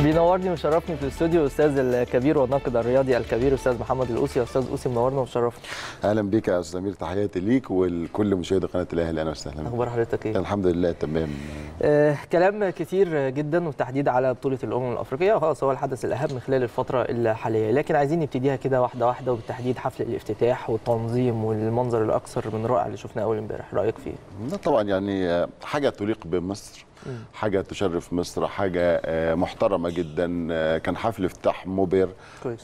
بينورني وشرفني في الاستوديو الاستاذ الكبير والناقد الرياضي الكبير استاذ محمد الاوسي استاذ اوسي منورنا وشرفنا اهلا بيك يا استاذ امير تحياتي ليك ولكل مشاهدي قناه الاهلي اهلا وسهلا اخبار حضرتك ايه الحمد لله تمام آه كلام كتير جدا وتحديد على بطوله الامم الافريقيه خلاص هو الحدث الاهم خلال الفتره الحاليه لكن عايزين نبتديها كده واحده واحده وبالتحديد حفل الافتتاح والتنظيم والمنظر الاكثر من رائع اللي شفناه اول امبارح رايك فيه طبعا يعني آه، حاجه تليق بمصر حاجه تشرف مصر حاجه آه، محترمه جدا آه، كان حفل افتتاح موبير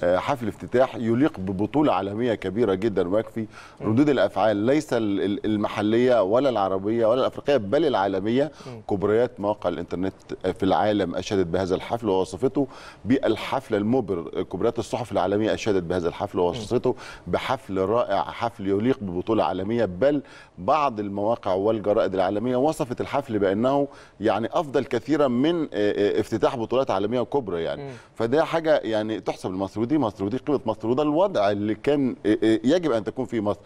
آه، حفل افتتاح يليق ببطوله عالميه كبيره جدا ويكفي ردود الافعال ليس المحليه ولا العربيه ولا الافريقيه بل العالميه كبريات مواقع الانترنت في العالم اشادت بهذا الحفل ووصفته بالحفل المبر كبريات الصحف العالميه اشادت بهذا الحفل ووصفته بحفل رائع حفل يليق ببطوله عالميه بل بعض المواقع والجرائد العالميه وصفت الحفل بانه يعني افضل كثيرا من آه، آه، افتتاح بطولات عالميه كبرى يعني م. فده حاجه يعني تحسب لمصر ودي مصر ودي قيمه مصر وده الوضع اللي كان آه، يجب ان تكون فيه مصر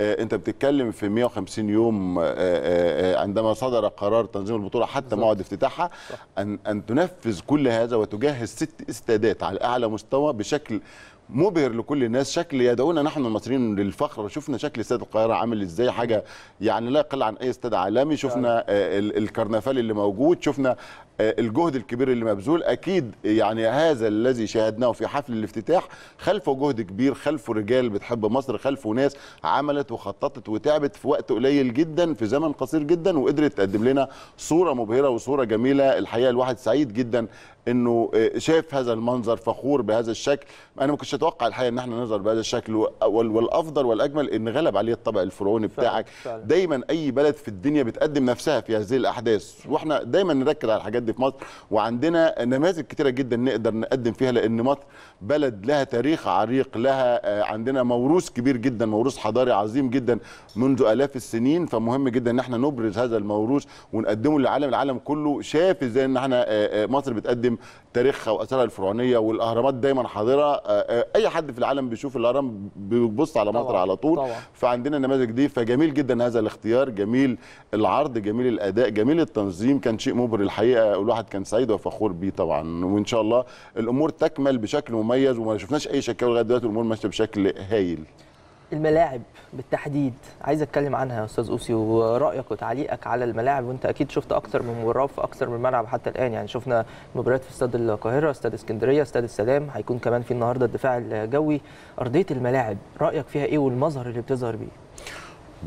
انت بتتكلم في 150 يوم عندما صدر قرار تنظيم البطوله حتى موعد افتتاحها ان ان تنفذ كل هذا وتجهز ست استادات على اعلى مستوى بشكل مبهر لكل الناس شكل يدعونا نحن المصريين للفخر شفنا شكل استاد القاهره عامل ازاي حاجه يعني لا يقل عن اي استاد عالمي شفنا الكرنفال اللي موجود شفنا آه، الجهد الكبير اللي مبذول اكيد يعني هذا الذي شاهدناه في حفل الافتتاح خلفه جهد كبير خلفه رجال بتحب مصر خلفه ناس عملت وخططت وتعبت في وقت قليل جدا في زمن قصير جدا وقدرت تقدم لنا صوره مبهره وصوره جميله الحقيقه الواحد سعيد جدا انه آه، شاف هذا المنظر فخور بهذا الشكل انا ما كنتش اتوقع الحقيقه ان احنا نظهر بهذا الشكل والافضل والاجمل ان غلب عليه الطبع الفرعوني بتاعك دايما اي بلد في الدنيا بتقدم نفسها في هذه الاحداث واحنا دايما نركز على الحاجات بجد في مصر وعندنا نماذج كتيره جدا نقدر نقدم فيها لان مصر بلد لها تاريخ عريق لها آه، عندنا موروث كبير جدا موروث حضاري عظيم جدا منذ الاف السنين فمهم جدا ان احنا نبرز هذا الموروث ونقدمه للعالم العالم كله شاف ازاي ان احنا آه، آه، مصر بتقدم تاريخها واثارها الفرعونيه والاهرامات دايما حاضره آه، آه، اي حد في العالم بيشوف الاهرام بيبص على مصر على طول طبعا. فعندنا النماذج دي فجميل جدا هذا الاختيار جميل العرض جميل الاداء جميل التنظيم كان شيء مبهر الحقيقه والواحد كان سعيد وفخور بيه طبعا وان شاء الله الامور تكمل بشكل مميز وما شفناش اي شكاوى لغايه دلوقتي الامور ماشيه بشكل هايل الملاعب بالتحديد عايز اتكلم عنها يا استاذ اوسي ورايك وتعليقك على الملاعب وانت اكيد شفت اكثر من مباراه في اكثر من ملعب حتى الان يعني شفنا مباريات في استاد القاهره استاد اسكندريه استاد السلام هيكون كمان في النهارده الدفاع الجوي ارضيه الملاعب رايك فيها ايه والمظهر اللي بتظهر بيه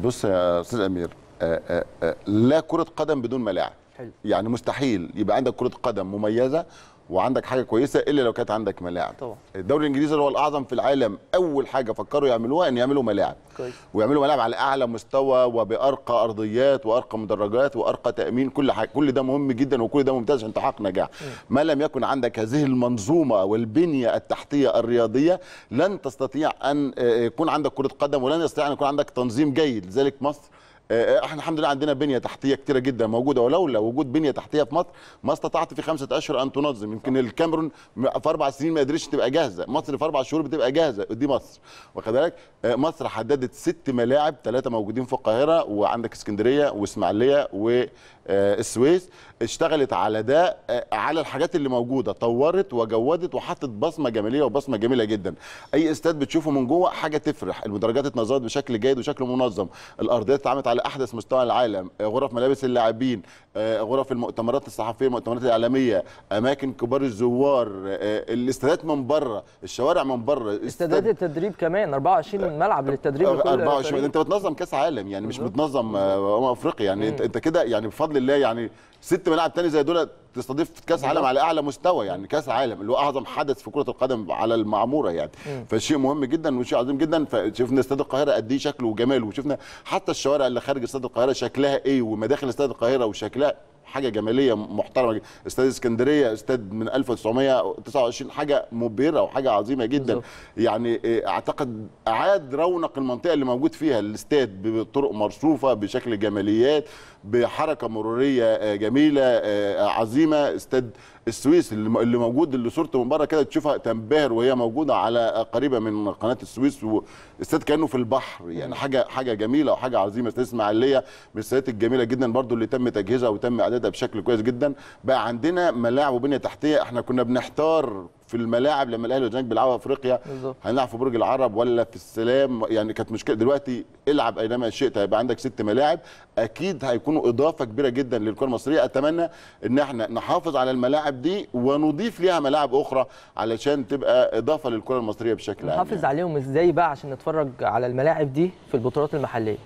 بص يا استاذ امير آه، آه، آه، لا كره قدم بدون ملاعب حلو. يعني مستحيل يبقى عندك كره قدم مميزه وعندك حاجه كويسه الا لو كانت عندك ملاعب طبعا الدوري الانجليزي اللي هو الاعظم في العالم اول حاجه فكروا يعملوها ان يعملوا ملاعب كويس ويعملوا ملاعب على اعلى مستوى وبارقى ارضيات وارقى مدرجات وارقى تامين كل حاجه كل ده مهم جدا وكل ده ممتاز عشان تحقق نجاح ما لم يكن عندك هذه المنظومه والبنيه التحتيه الرياضيه لن تستطيع ان آه، يكون عندك كره قدم ولن يستطيع ان يكون عندك تنظيم جيد لذلك مصر آه، احنا الحمد لله عندنا بنيه تحتيه كتيره جدا موجوده ولولا وجود بنيه تحتيه في مصر ما استطعت في خمسه اشهر ان تنظم يمكن الكاميرون في اربع سنين ما قدرتش تبقى جاهزه مصر في اربع شهور بتبقى جاهزه دي مصر واخد بالك آه، مصر حددت ست ملاعب ثلاثه موجودين في القاهره وعندك اسكندريه واسماعيليه والسويس اشتغلت على ده آه، على الحاجات اللي موجوده طورت وجودت وحطت بصمه جماليه وبصمه جميله جدا اي استاد بتشوفه من جوه حاجه تفرح المدرجات اتنظمت بشكل جيد وشكل منظم الارضيات اتعملت على احدث مستوى العالم آه، غرف ملابس اللاعبين آه، غرف المؤتمرات الصحفيه المؤتمرات الاعلاميه اماكن كبار الزوار آه، الاستادات من بره الشوارع من بره استادات التدريب كمان 24 ملعب للتدريب 24 انت بتنظم كاس عالم يعني مش بتنظم أمم افريقيا يعني انت كده يعني بفضل الله يعني ست ملاعب تاني زي دول تستضيف كاس عالم على اعلى مستوى يعني كاس عالم اللي هو اعظم حدث في كره القدم على المعموره يعني فشيء مهم جدا وشيء عظيم جدا فشفنا استاد القاهره قد ايه شكله وجماله وشفنا حتى الشوارع اللي خارج استاد القاهره شكلها ايه ومداخل استاد القاهره وشكلها حاجه جماليه محترمه استاد اسكندريه استاد من 1929 حاجه مبهره وحاجه عظيمه جدا بالزبط. يعني إيه، اعتقد اعاد رونق المنطقه اللي موجود فيها الاستاد بطرق مرصوفه بشكل جماليات بحركه مروريه آه، جميله آه، آه، عظيمه استاد السويس اللي موجود اللي صورته من بره كده تشوفها تنبهر وهي موجوده على قريبه من قناه السويس واستاد كانه في البحر يعني حاجه حاجه جميله وحاجه عظيمه استاد اسماعيليه من الاستادات الجميله جدا برضو اللي تم تجهيزها وتم اعدادها بشكل كويس جدا بقى عندنا ملاعب وبنيه تحتيه احنا كنا بنحتار في الملاعب لما الاهلي والزمالك بيلعبوا افريقيا هنلعب في برج العرب ولا في السلام يعني كانت مشكله دلوقتي العب اينما شئت هيبقى عندك ست ملاعب اكيد هيكونوا اضافه كبيره جدا للكره المصريه اتمنى ان احنا نحافظ على الملاعب دي ونضيف ليها ملاعب اخرى علشان تبقى اضافه للكره المصريه بشكل عام نحافظ يعني. عليهم ازاي بقى عشان نتفرج على الملاعب دي في البطولات المحليه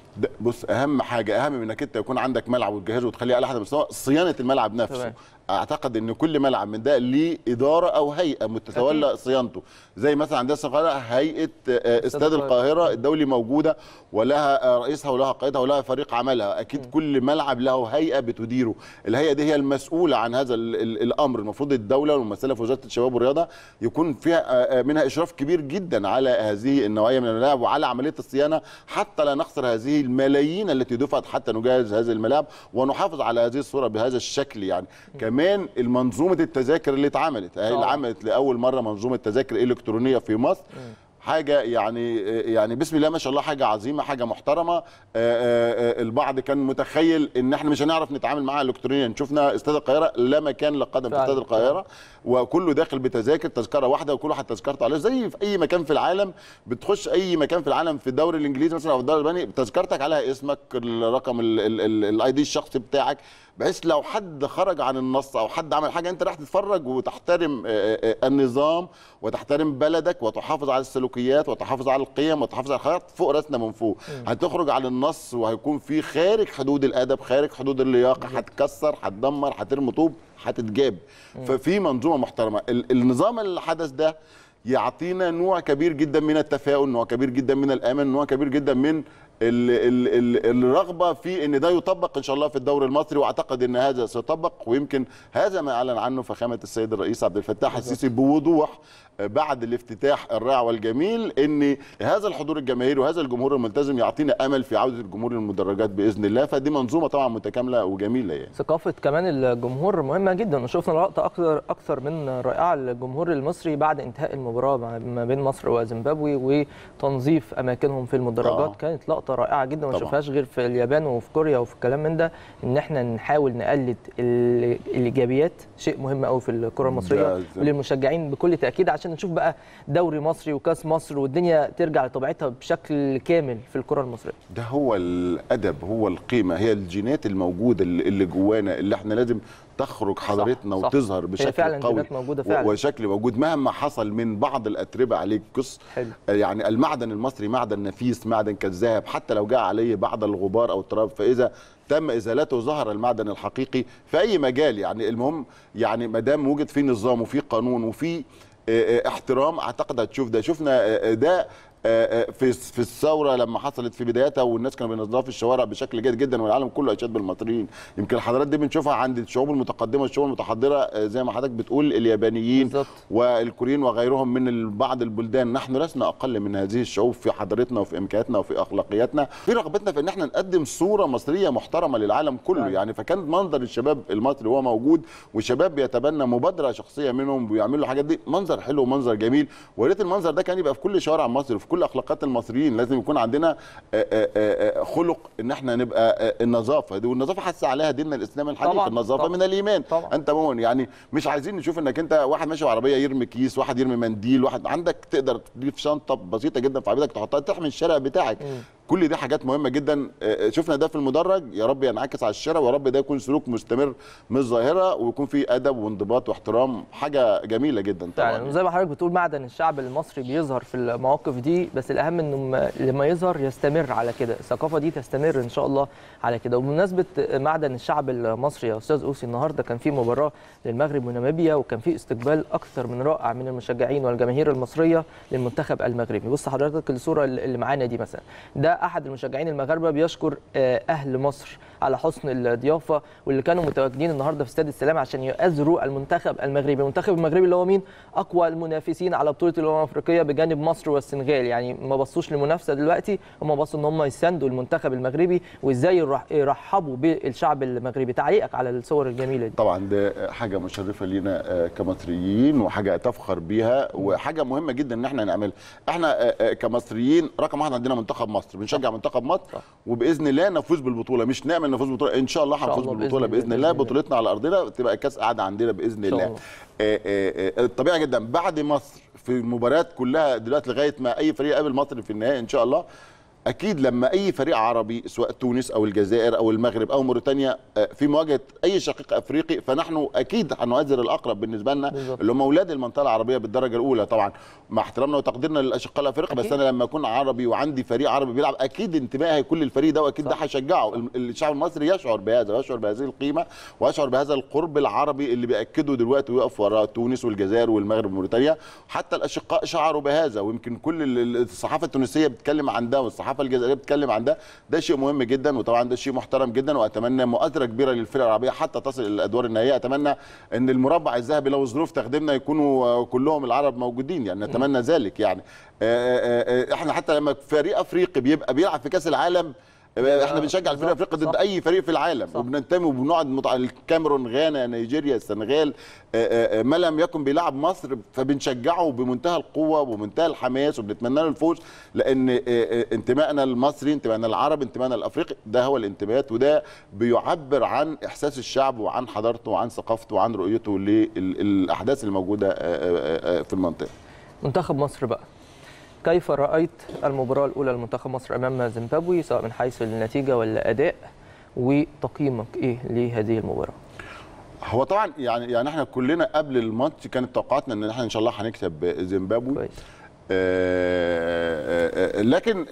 بص اهم حاجه اهم من انك انت يكون عندك ملعب وتجهزه وتخليه على احد المستوى صيانه الملعب نفسه طبعا. اعتقد ان كل ملعب من ده ليه اداره او هيئه متتولى صيانته زي مثلا عندنا آه، القاهره هيئه استاد القاهره الدولي موجوده ولها آه، رئيسها ولها قائدها ولها فريق عملها اكيد م. كل ملعب له هيئه بتديره الهيئه دي هي المسؤوله عن هذا الامر المفروض الدوله والممثله في وزاره الشباب والرياضه يكون فيها آه، منها اشراف كبير جدا على هذه النوعيه من الملاعب وعلى عمليه الصيانه حتى لا نخسر هذه الملايين التي دفعت حتى نجهز هذه الملاعب ونحافظ على هذه الصوره بهذا الشكل يعني كمان المنظومه التذاكر اللي اتعملت اهي اللي عملت لاول مره منظومه تذاكر الكترونيه في مصر حاجه يعني يعني بسم الله ما شاء الله حاجه عظيمه حاجه محترمه آآ آآ البعض كان متخيل ان احنا مش هنعرف نتعامل معاها الكترونيا شفنا استاد القاهره لا مكان لقدم في استاد القاهره وكله داخل بتذاكر تذكره واحده وكل واحد تذكرته عليه زي في اي مكان في العالم بتخش اي مكان في العالم في الدوري الانجليزي مثلا او الدوري الاسباني تذكرتك عليها اسمك الرقم الاي دي الشخصي بتاعك بحيث لو حد خرج عن النص او حد عمل حاجه انت راح تتفرج وتحترم آه، آه، آه، النظام وتحترم بلدك وتحافظ على السلوكيات وتحافظ على القيم وتحافظ على الحاجات فوق راسنا من فوق هتخرج عن النص وهيكون في خارج حدود الادب خارج حدود اللياقه هتكسر هتدمر هترمي طوب هتتجاب ففي منظومه محترمه النظام اللي حدث ده يعطينا نوع كبير جدا من التفاؤل نوع كبير جدا من الامن نوع كبير جدا من الرغبه في ان ده يطبق ان شاء الله في الدوري المصري واعتقد ان هذا سيطبق ويمكن هذا ما اعلن عنه فخامه السيد الرئيس عبد الفتاح السيسي بوضوح آه، بعد الافتتاح الرائع والجميل ان هذا الحضور الجماهيري وهذا الجمهور الملتزم يعطينا امل في عوده الجمهور للمدرجات باذن الله فدي منظومه طبعا متكامله وجميله يعني. ثقافه كمان الجمهور مهمه جدا وشفنا لقطه اكثر اكثر من رائعه للجمهور المصري بعد انتهاء المباراه ما بين مصر وزيمبابوي وتنظيف اماكنهم في المدرجات آه. كانت لقطه لقطه رائعه جدا ما شفناهاش غير في اليابان وفي كوريا وفي الكلام من ده ان احنا نحاول نقلد الايجابيات شيء مهم قوي في الكره المصريه وللمشجعين بكل تاكيد عشان نشوف بقى دوري مصري وكاس مصر والدنيا ترجع لطبيعتها بشكل كامل في الكره المصريه ده هو الادب هو القيمه هي الجينات الموجوده اللي جوانا اللي احنا لازم تخرج حضرتنا صح وتظهر صح بشكل هي فعلا قوي موجودة فعلا. وشكل موجود مهما حصل من بعض الاتربه عليك قص آه، يعني المعدن المصري معدن نفيس معدن كالذهب حتى لو جاء عليه بعض الغبار او التراب فاذا تم ازالته ظهر المعدن الحقيقي في اي مجال يعني المهم يعني ما دام وجد في نظام وفي قانون وفي آه، آه، احترام اعتقد هتشوف ده شفنا ده آه، آه، في في الثوره لما حصلت في بدايتها والناس كانوا بينزلوها في الشوارع بشكل جيد جدا والعالم كله اشاد بالمصريين يمكن الحضارات دي بنشوفها عند الشعوب المتقدمه الشعوب المتحضره آه، زي ما حضرتك بتقول اليابانيين والكوريين وغيرهم من بعض البلدان نحن لسنا اقل من هذه الشعوب في حضارتنا وفي امكانياتنا وفي اخلاقياتنا في رغبتنا في ان احنا نقدم صوره مصريه محترمه للعالم كله نعم. يعني, فكان منظر الشباب المصري وهو موجود والشباب بيتبنى مبادره شخصيه منهم بيعملوا الحاجات دي منظر حلو ومنظر جميل ويا ريت المنظر ده كان يبقى في كل شوارع مصر وفي كل كل اخلاقيات المصريين لازم يكون عندنا آه، آه، آه، خلق ان احنا نبقى النظافه دي والنظافه حث عليها ديننا الاسلامي الحديث النظافه طبعًا من الايمان طبعًا انت مؤمن يعني مش عايزين نشوف انك انت واحد ماشي بعربيه يرمي كيس واحد يرمي منديل واحد عندك تقدر تضيف شنطه بسيطه جدا في عربيتك تحطها تحمي الشارع بتاعك م. كل دي حاجات مهمه جدا آه، آه، شفنا ده في المدرج يا رب ينعكس على الشارع ويا رب ده يكون سلوك مستمر مش ظاهره ويكون في ادب وانضباط واحترام حاجه جميله جدا طبعا يعني زي ما حضرتك بتقول معدن الشعب المصري بيظهر في المواقف دي بس الاهم انه لما يظهر يستمر على كده الثقافه دي تستمر ان شاء الله على كده وبمناسبه معدن الشعب المصري يا استاذ اوسي النهارده كان في مباراه للمغرب وناميبيا وكان في استقبال اكثر من رائع من المشجعين والجماهير المصريه للمنتخب المغربي بص حضرتك الصوره اللي معانا دي مثلا ده احد المشجعين المغاربه بيشكر آه، اهل مصر على حسن الضيافه واللي كانوا متواجدين النهارده في استاد السلام عشان يؤازروا المنتخب المغربي، المنتخب المغربي اللي هو مين؟ اقوى المنافسين على بطوله الامم الافريقيه بجانب مصر والسنغال، يعني ما بصوش للمنافسه دلوقتي، هم بصوا ان هم يساندوا المنتخب المغربي وازاي يرحبوا بالشعب المغربي، تعليقك على الصور الجميله دي. طبعا ده حاجه مشرفه لينا آه، كمصريين وحاجه تفخر بيها وحاجه مهمه جدا ان احنا نعملها، احنا آه، كمصريين رقم واحد عندنا منتخب مصر بنشجع منتخب مصر وباذن الله نفوز بالبطوله مش نعمل نفوز بالبطوله ان شاء الله هنفوز بالبطوله باذن الله بطولتنا على ارضنا تبقى الكاس قاعده عندنا باذن الله آه، آه، آه، طبيعي جدا بعد مصر في المباريات كلها دلوقتي لغايه ما اي فريق يقابل مصر في النهائي ان شاء الله اكيد لما اي فريق عربي سواء تونس او الجزائر او المغرب او موريتانيا آه، في مواجهه اي شقيق افريقي فنحن اكيد هنعزر الاقرب بالنسبه لنا اللي هم اولاد المنطقه العربيه بالدرجه الاولى طبعا مع احترامنا وتقديرنا للاشقاء الافارقه بس انا لما اكون عربي وعندي فريق عربي بيلعب اكيد انتمائي هيكون للفريق ده واكيد ده هشجعه الشعب المصري يشعر بهذا ويشعر بهذه القيمه ويشعر بهذا القرب العربي اللي بياكده دلوقتي ويقف وراه تونس والجزائر والمغرب وموريتانيا حتى الاشقاء شعروا بهذا ويمكن كل الصحافه التونسيه بتتكلم عن ده والصحافه الصحافه الجزائريه بتتكلم عن ده ده شيء مهم جدا وطبعا ده شيء محترم جدا واتمنى مؤازره كبيره للفرق العربيه حتى تصل الى الادوار النهائيه اتمنى ان المربع الذهبي لو الظروف تخدمنا يكونوا آه، كلهم العرب موجودين يعني نتمنى ذلك يعني آه، آه، احنا حتى لما فريق افريقي بيبقى بيلعب في كاس العالم احنا آه، بنشجع الفريق الافريقي ضد اي فريق في العالم صح. وبننتمي وبنقعد مط... الكاميرون غانا نيجيريا السنغال آه، آه، ما لم يكن بيلعب مصر فبنشجعه بمنتهى القوه وبمنتهى الحماس وبنتمنى له الفوز لان انتمائنا المصري انتمائنا العربي انتمائنا الافريقي ده هو الانتماءات وده بيعبر عن احساس الشعب وعن حضارته وعن ثقافته وعن رؤيته للاحداث الموجوده في المنطقه منتخب مصر بقى كيف رأيت المباراة الأولى لمنتخب مصر أمام زيمبابوي سواء من حيث النتيجة والأداء وتقييمك إيه لهذه المباراة؟ هو طبعا يعني يعني احنا كلنا قبل الماتش كانت توقعاتنا ان احنا ان شاء الله هنكسب زيمبابوي آه، آه، آه، لكن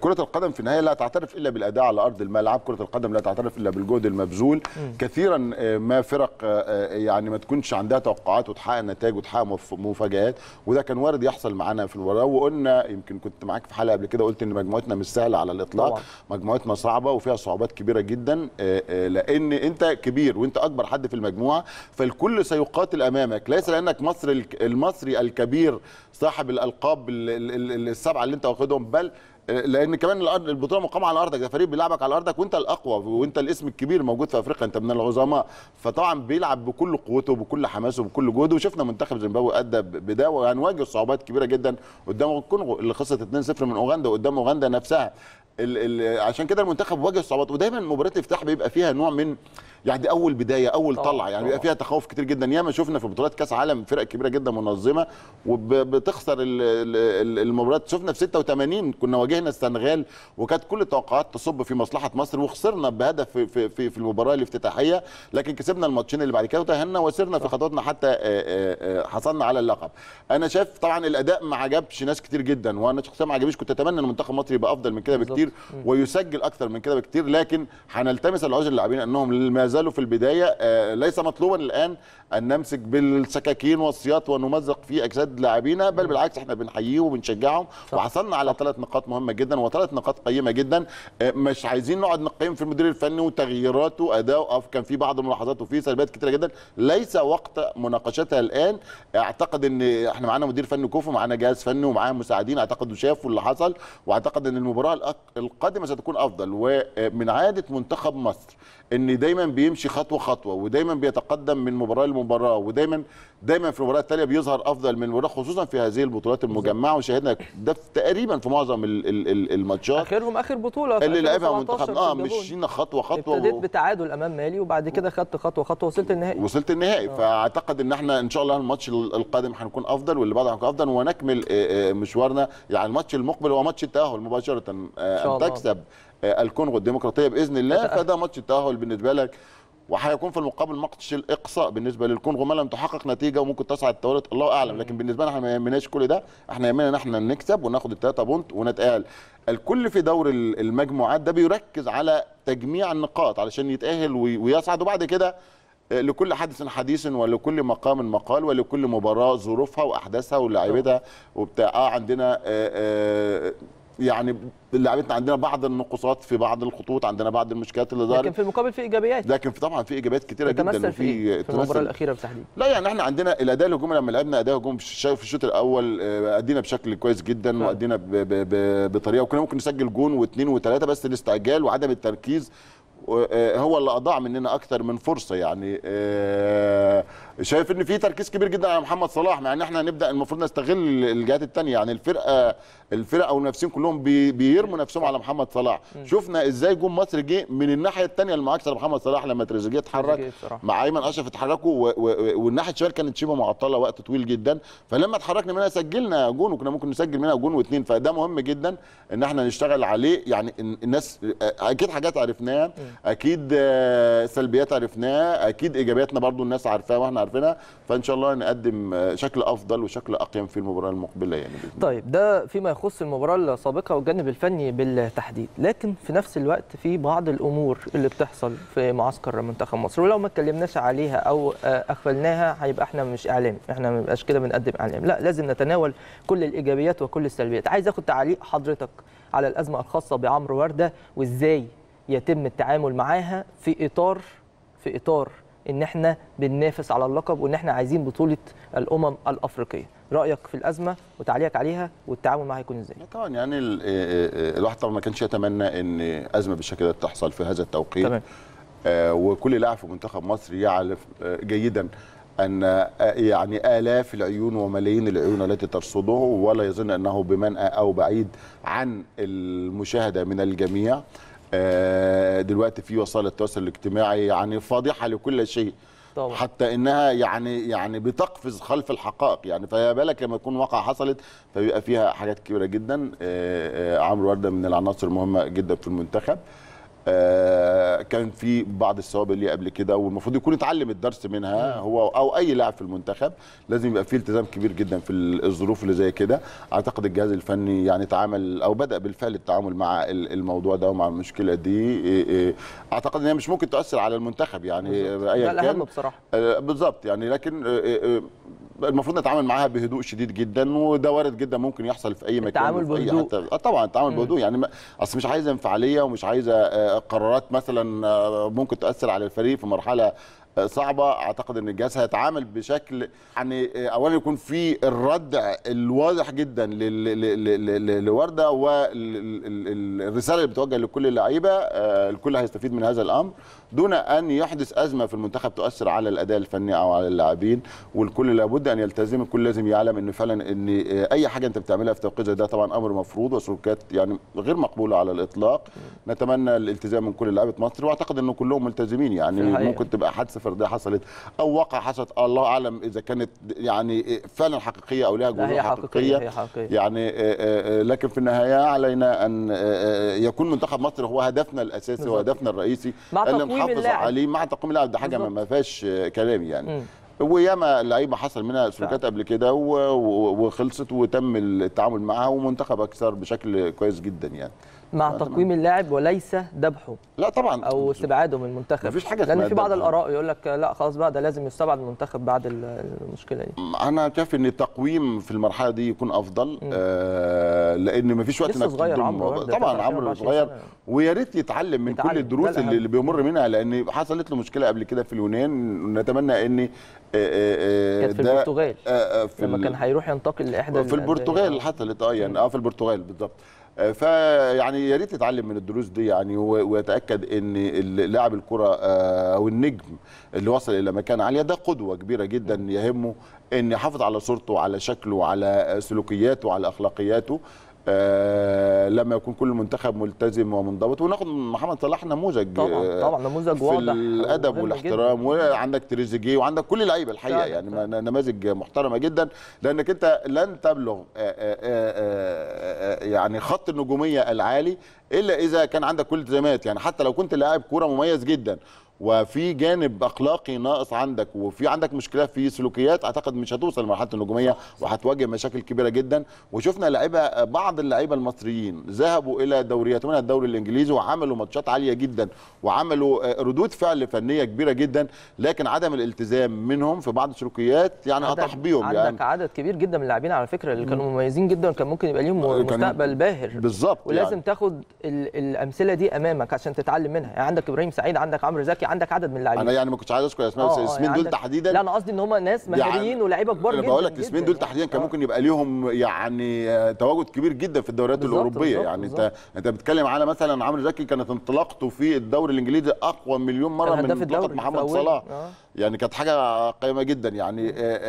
كرة القدم في النهاية لا تعترف إلا بالأداء على أرض الملعب كرة القدم لا تعترف إلا بالجهد المبذول كثيرا ما فرق يعني ما تكونش عندها توقعات وتحقق نتائج وتحقق مفاجآت وده كان وارد يحصل معانا في المباراة وقلنا يمكن كنت معاك في حلقة قبل كده قلت إن مجموعتنا مش سهلة على الإطلاق مجموعتنا صعبة وفيها صعوبات كبيرة جدا لأن أنت كبير وأنت أكبر حد في المجموعة فالكل سيقاتل أمامك ليس لأنك مصر المصري الكبير صاحب بالالقاب السبعه اللي انت واخدهم بل لان كمان البطوله مقامه على ارضك ده فريق بيلعبك على ارضك وانت الاقوى وانت الاسم الكبير موجود في افريقيا انت من العظماء فطبعا بيلعب بكل قوته وبكل حماسه وبكل جهده وشفنا منتخب زيمبابوي ادى بده وهنواجه يعني صعوبات كبيره جدا قدام الكونغو اللي خسرت 2-0 من اوغندا وقدام اوغندا نفسها ال ال عشان كده المنتخب واجه صعوبات ودايما مباريات الافتتاح بيبقى فيها نوع من يعني اول بدايه اول آه، طلعه يعني بيبقى فيها تخوف كتير جدا ياما شفنا في بطولات كاس عالم فرق كبيره جدا منظمه وبتخسر المباريات شفنا في 86 كنا واجهنا السنغال وكانت كل التوقعات تصب في مصلحه مصر وخسرنا بهدف في في, في المباراه الافتتاحيه لكن كسبنا الماتشين اللي بعد كده وتاهلنا وسرنا في خطواتنا حتى آه، آه، حصلنا على اللقب انا شايف طبعا الاداء ما عجبش ناس كتير جدا وانا شخصيا ما عجبنيش كنت اتمنى ان المنتخب المصري يبقى افضل من كده بكتير بكتير ويسجل اكثر من كده بكتير لكن هنلتمس العذر للاعبين انهم ما زالوا في البدايه آه، ليس مطلوبا الان ان نمسك بالسكاكين والسياط ونمزق في اجساد لاعبينا بل بالعكس احنا بنحييهم وبنشجعهم وحصلنا على ثلاث نقاط مهمه جدا وثلاث نقاط قيمه جدا آه، مش عايزين نقعد نقيم في المدير الفني وتغييراته اداؤه كان في بعض الملاحظات وفي سلبيات كتيره جدا ليس وقت مناقشتها الان اعتقد ان احنا معانا مدير فني كوفو معانا جهاز فني ومعاه مساعدين اعتقد شافوا اللي حصل واعتقد ان المباراه القادمه ستكون افضل ومن عاده منتخب مصر ان دايما بيمشي خطوه خطوه ودايما بيتقدم من مباراه لمباراه ودايما دايما في المباريات التاليه بيظهر افضل من المباراه خصوصا في هذه البطولات المجمعه وشاهدنا ده تقريبا في معظم الماتشات اخرهم اخر بطوله اللي لعبها منتخب اه مشينا خطوه خطوه ابتديت و... بتعادل امام مالي وبعد كده خدت خطوه خطوه وصلت النهائي وصلت النهائي آه. فاعتقد ان احنا ان شاء الله الماتش القادم هنكون افضل واللي بعده هنكون افضل ونكمل آه، آه، مشوارنا يعني الماتش المقبل هو ماتش التاهل مباشره آه، ان تكسب آه، الكونغو الديمقراطيه باذن الله فده ماتش التاهل بالنسبه لك وهيكون في المقابل ماتش الاقصاء بالنسبه للكونغو ما لم تحقق نتيجه وممكن تصعد التوالت الله اعلم لكن بالنسبه لنا احنا ما يهمناش كل ده احنا يهمنا ان احنا نكسب وناخد الثلاثه بونت ونتاهل الكل في دور المجموعات ده بيركز على تجميع النقاط علشان يتاهل ويصعد وبعد كده آه، لكل حدث حديث ولكل مقام مقال ولكل مباراه ظروفها واحداثها ولاعيبتها وبتاع اه عندنا آآ آه، آآ يعني لعبتنا عندنا بعض النقصات في بعض الخطوط عندنا بعض المشكلات اللي ظهرت لكن في المقابل في ايجابيات لكن في طبعا في ايجابيات كثيره جدا في في المباراه الاخيره بالتحديد لا يعني احنا عندنا الاداء الهجومي لما لعبنا اداء هجوم في الشوط الاول آه، ادينا بشكل كويس جدا نعم. وادينا بطريقه وكنا ممكن نسجل جون واثنين وثلاثه بس الاستعجال وعدم التركيز آه، هو اللي اضاع مننا اكثر من فرصه يعني آه، شايف ان في تركيز كبير جدا على محمد صلاح مع ان احنا هنبدا المفروض نستغل الجهات الثانيه يعني الفرقه الفرق او المنافسين كلهم بيرموا نفسهم على محمد صلاح شفنا ازاي جون مصر جه من الناحيه الثانيه المعاكسه لمحمد صلاح لما تريزيجيه اتحرك مع ايمن اشرف اتحركوا والناحيه الشمال كانت شبه معطله وقت طويل جدا فلما اتحركنا منها سجلنا جون وكنا ممكن نسجل منها جون واثنين فده مهم جدا ان احنا نشتغل عليه يعني الناس اكيد حاجات عرفناها اكيد سلبيات عرفناها اكيد ايجابياتنا برضو الناس عارفاها واحنا عارفينها فان شاء الله نقدم شكل افضل وشكل اقيم في المباراه المقبله يعني بإذن. طيب ده فيما يخص المباراه السابقه والجانب الفني بالتحديد لكن في نفس الوقت في بعض الامور اللي بتحصل في معسكر منتخب مصر ولو ما اتكلمناش عليها او اغفلناها آه، هيبقى احنا مش اعلام احنا ما بنبقاش كده بنقدم اعلام لا لازم نتناول كل الايجابيات وكل السلبيات عايز اخد تعليق حضرتك على الازمه الخاصه بعمرو ورده وازاي يتم التعامل معاها في اطار في اطار ان احنا بننافس على اللقب وان احنا عايزين بطوله الامم الافريقيه رايك في الازمه وتعليقك عليها والتعامل معها هيكون ازاي طبعا يعني إيه، إيه، إيه، الواحد طبعا ما كانش يتمنى ان ازمه بالشكل ده تحصل في هذا التوقيت تمام. آه، وكل لاعب في منتخب مصر يعرف آه، جيدا ان آه، يعني الاف العيون وملايين العيون التي ترصده ولا يظن انه بمنأى او بعيد عن المشاهده من الجميع دلوقتي في وسائل التواصل الاجتماعي يعني فاضحه لكل شيء طبعا. حتى انها يعني يعني بتقفز خلف الحقائق يعني فيا بالك لما تكون واقعه حصلت فبيبقى فيها حاجات كبيره جدا آه، آه، عمرو ورده من العناصر المهمه جدا في المنتخب آه، كان في بعض الصواب اللي قبل كده والمفروض يكون اتعلم الدرس منها هو او اي لاعب في المنتخب لازم يبقى في التزام كبير جدا في الظروف اللي زي كده اعتقد الجهاز الفني يعني تعامل او بدا بالفعل التعامل مع الموضوع ده ومع المشكله دي إيه، إيه، اعتقد ان هي مش ممكن تاثر على المنتخب يعني ايا كان بصراحه آه، بالظبط يعني لكن آه، المفروض نتعامل معاها بهدوء شديد جدا وده وارد جدا ممكن يحصل في اي مكان التعامل بهدوء حتى طبعا التعامل بهدوء يعني اصل مش عايزه انفعاليه ومش عايزه قرارات مثلا آه، ممكن تؤثر على الفريق في مرحله صعبه اعتقد ان الجهاز هيتعامل بشكل يعني اولا يكون في الرد الواضح جدا لورده والرساله اللي بتوجه لكل اللعيبه آه، الكل هيستفيد من هذا الامر دون ان يحدث ازمه في المنتخب تؤثر على الاداء الفني او على اللاعبين والكل لابد ان يلتزم الكل لازم يعلم ان فعلا ان آه، اي حاجه انت بتعملها في توقيت ده طبعا امر مفروض وسلوكات يعني غير مقبوله على الاطلاق نتمنى الالتزام من كل لعيبه مصر واعتقد ان كلهم ملتزمين يعني ممكن تبقى حادثه صفر دي حصلت او واقع حصلت الله اعلم اذا كانت يعني فعلا حقيقيه او لها جذور حقيقيه, هي حقيقية. يعني آه، آه، آه، لكن في النهايه علينا ان يكون منتخب مصر هو هدفنا الاساسي وهدفنا الرئيسي اللي نحافظ عليه مع تقويم اللاعب ده حاجه ما فيهاش كلام يعني م. وياما اللعيبه حصل منها سلوكات قبل كده وخلصت وتم التعامل معها ومنتخب اكثر بشكل كويس جدا يعني مع تقويم اللاعب وليس ذبحه لا طبعا او استبعاده من المنتخب مفيش حاجه لان في بعض الاراء يقول لك لا خلاص بقى ده لازم يستبعد المنتخب بعد المشكله دي انا شايف ان التقويم في المرحله دي يكون افضل آه لان مفيش وقت انك صغير عمرو طبعا عمرو صغير ويا ريت يتعلم من يتعلم. كل الدروس اللي, اللي بيمر منها لان حصلت له مشكله قبل كده في اليونان نتمنى ان آه، آه، آه، كانت في البرتغال في لما كان هيروح ينتقل لاحدى في البرتغال حصلت اه يعني اه في البرتغال بالظبط فيعني يا ريت يتعلم من الدروس دي يعني ويتاكد ان لاعب الكره آه، او النجم اللي وصل الى مكان عاليه ده قدوه كبيره جدا يهمه ان يحافظ على صورته وعلى شكله وعلى سلوكياته وعلى اخلاقياته آه، لما يكون كل منتخب ملتزم ومنضبط وناخد محمد صلاح نموذج طبعا آه، طبعا نموذج واضح في الادب والاحترام وعندك تريزيجيه وعندك كل اللعيبه الحقيقه يعني نماذج محترمه جدا لانك انت لن تبلغ آه، يعني خط النجوميه العالي الا اذا كان عندك كل التزامات يعني حتى لو كنت لاعب كوره مميز جدا وفي جانب اخلاقي ناقص عندك وفي عندك مشكله في سلوكيات اعتقد مش هتوصل لمرحله النجوميه وهتواجه مشاكل كبيره جدا وشفنا لعيبه بعض اللعيبه المصريين ذهبوا الى دوريات منها الدوري الانجليزي وعملوا ماتشات عاليه جدا وعملوا آه، ردود فعل فنيه كبيره جدا لكن عدم الالتزام منهم في بعض السلوكيات يعني هطح بيهم عندك يعني عدد كبير جدا من اللاعبين على فكره اللي كانوا مميزين جدا كان ممكن يبقى ليهم آه، مستقبل باهر بالظبط يعني. ولازم يعني. تاخد الامثله دي امامك عشان تتعلم منها يعني عندك ابراهيم سعيد عندك عمرو زكي عندك عدد من اللاعبين انا يعني ما كنتش عايز اذكر اسماء آه، بس الاسمين آه، يعني دول تحديدا لا انا قصدي ان هم ناس يعني مهاريين ولاعيبه كبار جدا انا بقول لك الاسمين دول تحديدا كان آه. ممكن يبقى ليهم يعني تواجد كبير جدا في الدوريات الاوروبيه بالزبط يعني انت انت بتتكلم على مثلا عمرو زكي كانت انطلاقته في الدوري الانجليزي اقوى مليون مره من انطلاقه محمد صلاح يعني كانت حاجه قيمه جدا يعني, آه، آه،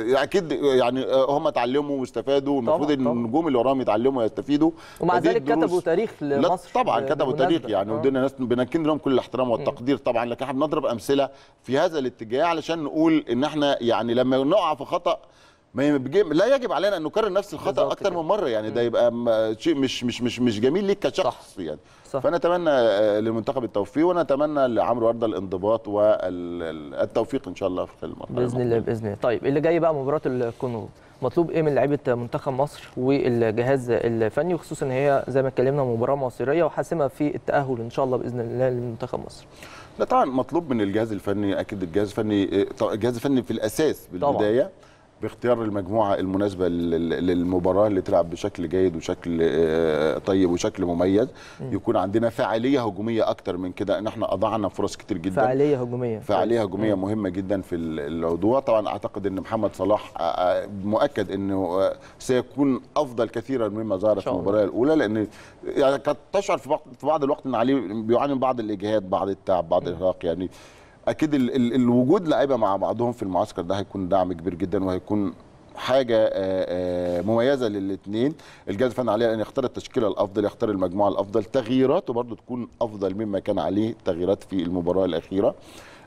آه، يعني اكيد يعني هم اتعلموا واستفادوا والمفروض النجوم اللي وراهم يتعلموا ويستفيدوا ومع ذلك كتبوا تاريخ لمصر طبعا كتبوا تاريخ يعني آه. ودينا ناس بنكن لهم كل الاحترام والتقدير طبعا لكن احنا بنضرب امثله في هذا الاتجاه علشان نقول ان احنا يعني لما نقع في خطا ما لا يجب علينا ان نكرر نفس الخطا اكتر من مره يعني ده يبقى شيء مش مش مش مش جميل ليك كشخص صح. يعني صح. فانا اتمنى للمنتخب آه، التوفيق وانا اتمنى لعمرو ورده الانضباط والتوفيق ان شاء الله في المباراه باذن الله باذن الله طيب اللي جاي بقى مباراه الكونغو مطلوب ايه من لعيبه منتخب مصر والجهاز الفني وخصوصا ان هي زي ما اتكلمنا مباراه مصيريه وحاسمه في التاهل ان شاء الله باذن الله لمنتخب مصر لا طبعا مطلوب من الجهاز الفني اكيد الجهاز الفني آه، الجهاز الفني في الاساس بالبدايه طبعا. باختيار المجموعه المناسبه للمباراه اللي تلعب بشكل جيد وشكل آه، طيب وشكل مميز يكون عندنا فعاليه هجوميه اكتر من كده ان احنا اضعنا فرص كتير جدا فعاليه هجوميه فعاليه هجوميه مهمه جدا في الموضوع طبعا اعتقد ان محمد صلاح آه، آه، مؤكد انه سيكون افضل كثيرا مما ظهر في المباراه الاولى لان يعني كانت تشعر في بعض الوقت ان عليه بيعاني من بعض الاجهاد بعض التعب بعض الارهاق يعني اكيد ال ال الوجود لعيبه مع بعضهم في المعسكر ده هيكون دعم كبير جدا وهيكون حاجه مميزه للاثنين الجهاز الفني عليه ان يختار التشكيله الافضل يختار المجموعه الافضل تغييراته برضو تكون افضل مما كان عليه تغييرات في المباراه الاخيره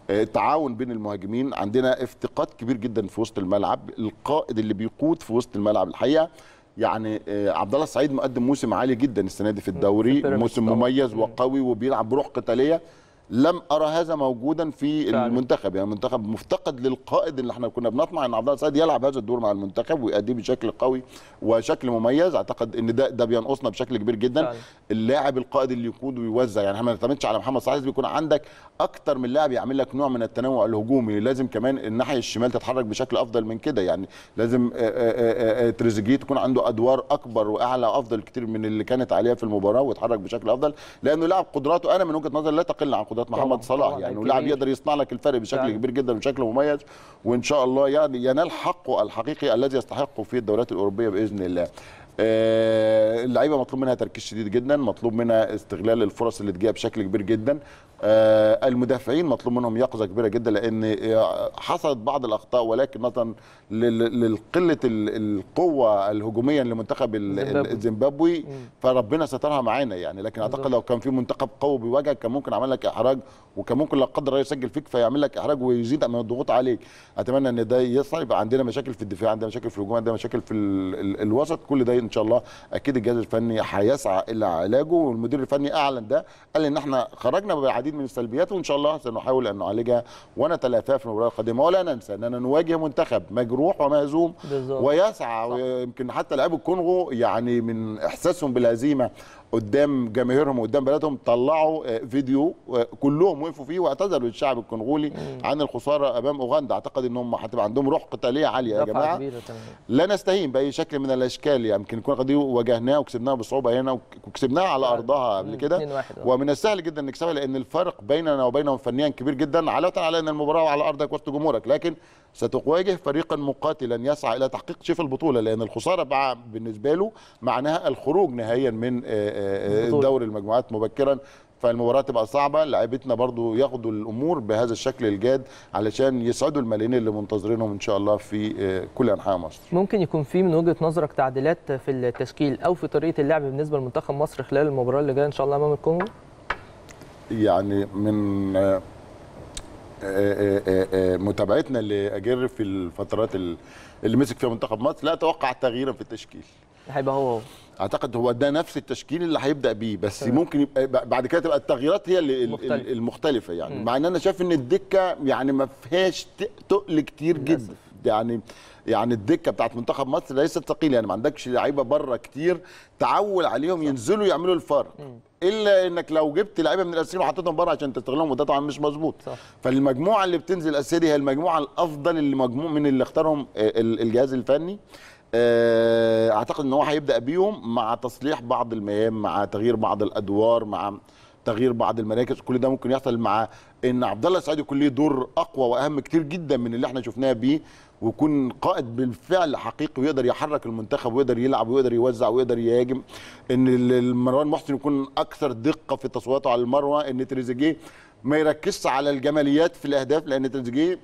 التعاون بين المهاجمين عندنا افتقاد كبير جدا في وسط الملعب القائد اللي بيقود في وسط الملعب الحقيقه يعني عبد الله السعيد مقدم موسم عالي جدا السنه دي في الدوري موسم مميز وقوي وبيلعب بروح قتاليه لم ارى هذا موجودا في فعلا. المنتخب يعني المنتخب مفتقد للقائد اللي احنا كنا بنطمع ان عبد الله السعيد يلعب هذا الدور مع المنتخب ويؤديه بشكل قوي وشكل مميز اعتقد ان ده ده بينقصنا بشكل كبير جدا فعلا. اللاعب القائد اللي يقود ويوزع يعني احنا ما نعتمدش على محمد صلاح بيكون عندك اكتر من لاعب يعمل لك نوع من التنوع الهجومي لازم كمان الناحيه الشمال تتحرك بشكل افضل من كده يعني لازم آه، آه، آه، تريزيجيه تكون عنده ادوار اكبر واعلى افضل كتير من اللي كانت عليها في المباراه ويتحرك بشكل افضل لانه لاعب قدراته انا من وجهه نظري لا تقل عن قدراته قدرات محمد صلاح يعني ولاعب إيه؟ يقدر يصنع لك الفرق بشكل يعني. كبير جدا بشكل مميز وان شاء الله يعني ينال حقه الحقيقي الذي يستحقه في الدوريات الاوروبيه باذن الله آه، اللعيبه مطلوب منها تركيز شديد جدا مطلوب منها استغلال الفرص اللي تجيها بشكل كبير جدا آه، المدافعين مطلوب منهم يقظه كبيره جدا لان حصلت بعض الاخطاء ولكن نظرا لقله القوه الهجوميه لمنتخب الزيمبابوي فربنا سترها معانا يعني لكن اعتقد لو كان في منتخب قوي بيواجهك كان ممكن عمل لك احراج وكان ممكن لا قدر الله يسجل فيك فيعمل لك احراج ويزيد من الضغوط عليك اتمنى ان ده يصعب عندنا مشاكل في الدفاع عندنا مشاكل في الهجوم عندنا مشاكل في الوسط كل ده ان شاء الله اكيد الجهاز الفني هيسعى الى علاجه والمدير الفني اعلن ده قال ان احنا خرجنا بالعديد من السلبيات وان شاء الله سنحاول ان نعالجها ونتلافاها في المباراه القادمه ولا ننسى اننا نواجه منتخب مجروح ومهزوم ويسعى ويمكن حتى لاعب الكونغو يعني من احساسهم بالهزيمه قدام جماهيرهم وقدام بلدهم طلعوا آه، فيديو آه، كلهم وقفوا فيه واعتذروا للشعب الكونغولي عن الخساره امام اوغندا اعتقد انهم هتبقى عندهم روح قتاليه عاليه يا جماعه لا نستهين باي شكل من الاشكال يعني يمكن يكون قد واجهناها وكسبناها بصعوبه هنا وكسبناها على اه، ارضها قبل كده ومن السهل جدا نكسبها لان الفرق بيننا وبينهم فنيا كبير جدا على على ان المباراه على ارضك وسط جمهورك لكن ستواجه فريقا مقاتلا يسعى الى تحقيق شيف البطوله لان الخساره بالنسبه له معناها الخروج نهائيا من دوري المجموعات مبكرا فالمباراه تبقى صعبه لعيبتنا برضو ياخدوا الامور بهذا الشكل الجاد علشان يسعدوا الملايين اللي منتظرينهم ان شاء الله في آه، كل انحاء مصر ممكن يكون في من وجهه نظرك تعديلات في التشكيل او في طريقه اللعب بالنسبه لمنتخب مصر خلال المباراه اللي جايه ان شاء الله امام الكونغو يعني من آه، آه، متابعتنا لاجر في الفترات اللي مسك فيها منتخب مصر لا اتوقع تغييرا في التشكيل هيبقى هو هو اعتقد هو ده نفس التشكيل اللي هيبدا بيه بس طيب. ممكن يبقى بعد كده تبقى التغييرات هي اللي المختلفه يعني مع ان انا شايف ان الدكه يعني ما فيهاش تقل كتير جدا يعني يعني الدكه بتاعت منتخب مصر ليست ثقيله يعني ما عندكش لعيبه بره كتير تعول عليهم ينزلوا يعملوا الفرق الا انك لو جبت لعيبه من الاساسيين وحطيتهم بره عشان تستغلهم وده طبعا مش مظبوط فالمجموعه اللي بتنزل اساسيه هي المجموعه الافضل اللي مجموع من اللي اختارهم الجهاز الفني آه، اعتقد ان هو هيبدا بيهم مع تصليح بعض المهام مع تغيير بعض الادوار مع تغيير بعض المراكز كل ده ممكن يحصل مع ان عبد الله السعيد يكون ليه دور اقوى واهم كتير جدا من اللي احنا شفناه بيه ويكون قائد بالفعل حقيقي ويقدر يحرك المنتخب ويقدر يلعب ويقدر يوزع ويقدر يهاجم ان مروان محسن يكون اكثر دقه في تصويته على المروه ان تريزيجيه ما يركزش على الجماليات في الاهداف لان تريزيجيه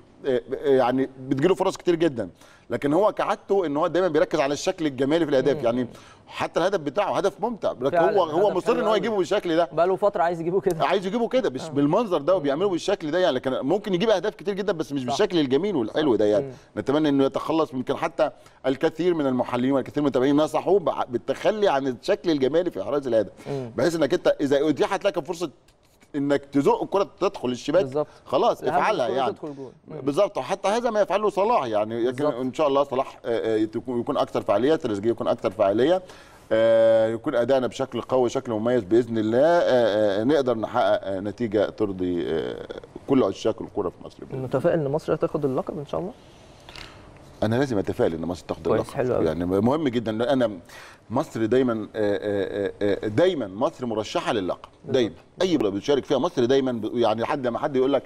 يعني بتجيله فرص كتير جدا لكن هو كعادته ان هو دايما بيركز على الشكل الجمالي في الاهداف يعني حتى الهدف بتاعه هدف ممتع لكن هو هو مصر ان هو يجيبه بالشكل ده بقى له فتره عايز يجيبه كده عايز يجيبه كده مش آه. بالمنظر ده وبيعمله بالشكل ده يعني لكن ممكن يجيب اهداف كتير جدا بس مش بالشكل الجميل والحلو ده يعني نتمنى انه يتخلص ممكن حتى الكثير من المحللين والكثير من المتابعين نصحوه بالتخلي عن الشكل الجمالي في احراز الهدف بحيث انك انت اذا اتيحت لك فرصه انك تزق الكره تدخل الشباك خلاص افعلها يعني بالظبط وحتى هذا ما يفعله صلاح يعني بالزبط. ان شاء الله صلاح آه، آه، يكون اكثر فعاليه تريزيجيه يكون اكثر فعاليه آه، يكون ادائنا بشكل قوي بشكل مميز باذن الله نقدر نحقق نتيجه ترضي كل عشاق الكره في مصر متفائل ان مصر هتاخد اللقب ان شاء الله انا لازم اتفائل ان مصر تاخد اللقب يعني مهم جدا انا مصر دايما آه، آه، آه، دايما مصر مرشحه للقب دايما اي بطوله بتشارك فيها مصر دايما يعني لحد ما حد يقول لك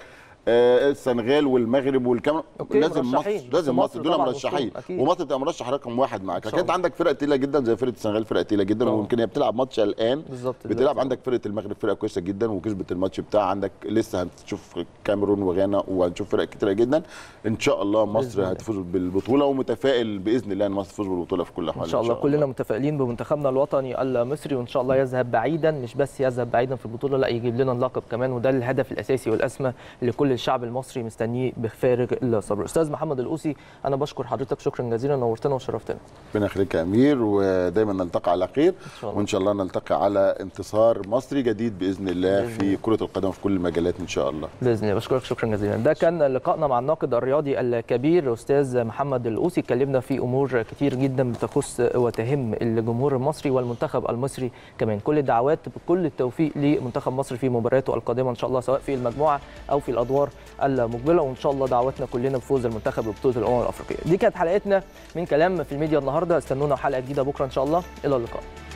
آه، السنغال والمغرب والكاميرون لازم مصر لازم مصر دول مرشحين ومصر تبقى مرشح رقم واحد معاك لكن انت عندك فرقه تقيله جدا زي فرقه السنغال فرقه تقيله جدا وممكن هي بتلعب ماتش الان بالظبط بتلعب عندك فرقه المغرب فرقه كويسه جدا وكسبت الماتش بتاع عندك لسه هتشوف الكاميرون وغانا وهنشوف فرق كتيره جدا ان شاء الله مصر هتفوز بالبطوله ومتفائل باذن الله ان مصر تفوز بالبطوله في كل حال ان شاء الله كلنا متفائلين بمنتخبنا الوطني المصري وان شاء الله يذهب بعيدا مش بس يذهب بعيدا في البطوله لا يجيب لنا اللقب كمان وده الهدف الاساسي والاسمى لكل الشعب المصري مستنيه بفارغ الصبر استاذ محمد القوسي انا بشكر حضرتك شكرا جزيلا نورتنا وشرفتنا ربنا يخليك يا امير ودايما نلتقي على خير وان شاء الله نلتقي على انتصار مصري جديد باذن الله بإذن في كره القدم في كل المجالات ان شاء الله باذن الله بشكرك شكرا جزيلا ده كان لقائنا مع الناقد الرياضي الكبير استاذ محمد القوسي اتكلمنا في امور كتير جدا بتخص وتهم الجمهور المصري والمنتخب المصري كمان كل الدعوات بكل التوفيق لمنتخب مصر في مبارياته القادمه ان شاء الله سواء في المجموعه او في الادوار الادوار المقبله وان شاء الله دعوتنا كلنا بفوز المنتخب ببطوله الامم الافريقيه دي كانت حلقتنا من كلام في الميديا النهارده استنونا حلقه جديده بكره ان شاء الله الى اللقاء